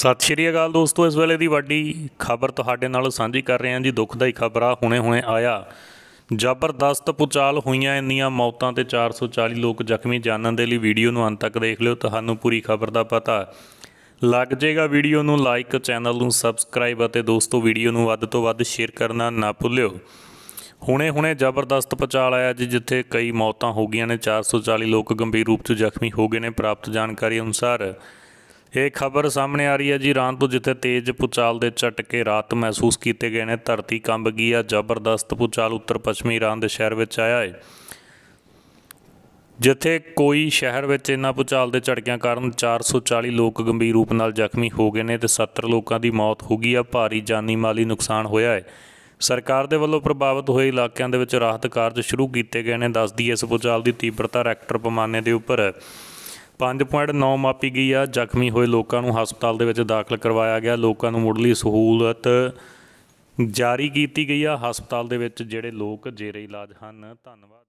ਸਤਿ ਸ਼੍ਰੀ ਅਕਾਲ ਦੋਸਤੋ ਇਸ ਵੇਲੇ ਦੀ ਵੱਡੀ ਖਬਰ ਤੁਹਾਡੇ ਨਾਲ ਸਾਂਝੀ ਕਰ ਰਹੇ ਹਾਂ ਜੀ ਦੁਖਦਾਈ ਖਬਰ ਆ ਹੁਣੇ-ਹੁਣੇ ਆਇਆ ਜ਼ਬਰਦਸਤ ਪੁਚਾਲ ਹੋਈਆਂ ਇੰਨੀਆਂ ਮੌਤਾਂ ਤੇ 440 ਲੋਕ ਜ਼ਖਮੀ ਜਾਨਣ ਦੇ ਲਈ ਵੀਡੀਓ ਨੂੰ ਅੰਤ ਤੱਕ ਦੇਖ ਲਿਓ ਤੁਹਾਨੂੰ ਪੂਰੀ ਖਬਰ ਦਾ ਪਤਾ ਲੱਗ ਜਾਏਗਾ ਵੀਡੀਓ ਨੂੰ ਲਾਈਕ ਚੈਨਲ ਨੂੰ ਸਬਸਕ੍ਰਾਈਬ ਅਤੇ ਦੋਸਤੋ ਵੀਡੀਓ ਨੂੰ ਵੱਧ ਤੋਂ ਵੱਧ ਸ਼ੇਅਰ ਕਰਨਾ ਨਾ ਭੁੱਲਿਓ ਹੁਣੇ-ਹੁਣੇ ਜ਼ਬਰਦਸਤ ਪੁਚਾਲ ਆਇਆ ਜੀ ਜਿੱਥੇ ਕਈ ਮੌਤਾਂ ਹੋ ਗਈਆਂ ਨੇ 440 ਲੋਕ ਗੰਭੀਰ ਰੂਪ 'ਚ ਜ਼ਖਮੀ ਹੋ ਗਏ ਨੇ ਪ੍ਰਾਪਤ ਜਾਣਕਾਰੀ ਅਨੁਸਾਰ ਇਹ ਖਬਰ ਸਾਹਮਣੇ ਆ ਰਹੀ ਹੈ ਜੀ ਰਾਤ ਤੋਂ ਜਿੱਥੇ ਤੇਜ਼ ਪੁਚਾਲ ਦੇ ਝਟਕੇ ਰਾਤ ਮਹਿਸੂਸ ਕੀਤੇ ਗਏ ਨੇ ਧਰਤੀ ਕੰਬ ਗਈ ਆ ਜ਼ਬਰਦਸਤ ਪੁਚਾਲ ਉੱਤਰ ਪੱਛਮੀ ਇਰਾਨ ਦੇ ਸ਼ਹਿਰ ਵਿੱਚ ਆਇਆ ਹੈ ਜਿੱਥੇ ਕੋਈ ਸ਼ਹਿਰ ਵਿੱਚ ਇਹਨਾਂ ਪੁਚਾਲ ਦੇ ਝਟਕਿਆਂ ਕਾਰਨ 440 ਲੋਕ ਗੰਭੀਰ ਰੂਪ ਨਾਲ ਜ਼ਖਮੀ ਹੋ ਗਏ ਨੇ ਤੇ 70 ਲੋਕਾਂ ਦੀ ਮੌਤ ਹੋ ਗਈ ਆ ਭਾਰੀ ਜਾਨੀ ਮਾਲੀ ਨੁਕਸਾਨ ਹੋਇਆ ਹੈ ਸਰਕਾਰ ਦੇ ਵੱਲੋਂ ਪ੍ਰਭਾਵਿਤ ਹੋਏ ਇਲਾਕਿਆਂ ਦੇ ਵਿੱਚ ਰਾਹਤ ਕਾਰਜ ਸ਼ੁਰੂ ਕੀਤੇ ਗਏ ਨੇ ਦੱਸਦੀ ਇਸ ਪੁਚਾਲ ਦੀ ਤੀਬਰਤਾ ਰੈਕਟਰ ਪਮਾਨੇ ਦੇ ਉੱਪਰ 5.9 ਮਾਪੀ ਗਈ ਆ ਜ਼ਖਮੀ ਹੋਏ ਲੋਕਾਂ ਨੂੰ ਹਸਪਤਾਲ ਦੇ ਵਿੱਚ ਦਾਖਲ ਕਰਵਾਇਆ ਗਿਆ ਲੋਕਾਂ ਨੂੰ ਮੁੱਢਲੀ ਸਹੂਲਤ ਜਾਰੀ ਕੀਤੀ ਗਈ ਆ ਹਸਪਤਾਲ ਦੇ ਵਿੱਚ ਜਿਹੜੇ ਲੋਕ ਜੇਰੇ ਇਲਾਜ ਹਨ ਧੰਨਵਾਦ